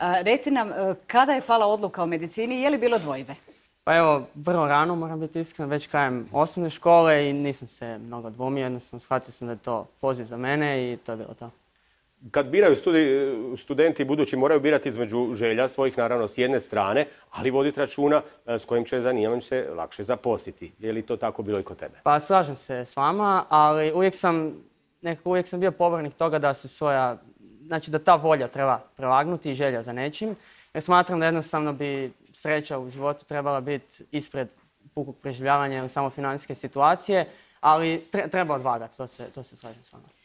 Reci nam, e, kada je pala odluka o medicini, je li bilo dvojbe? Pa evo, vrlo rano moram biti iskren, već krajem osnovne škole i nisam se mnogo dvomio, jednostavno shvatio sam da je to poziv za mene i to je bilo to. Kad biraju studenti budući moraju birati između želja svojih, naravno, s jedne strane, ali voditi računa e, s kojim će zanimanjem se lakše zaposliti. Je li to tako bilo i kod tebe? Pa slažem se s vama, ali uvijek sam, uvijek sam bio pobornik toga da se svoja znači da ta volja treba prevagnuti i želja za nečim. Jer smatram da jednostavno bi sreća u životu trebala biti ispred pukog preživljavanja ili samo financijske situacije, ali treba odvagati, to se, to se slažem s vama.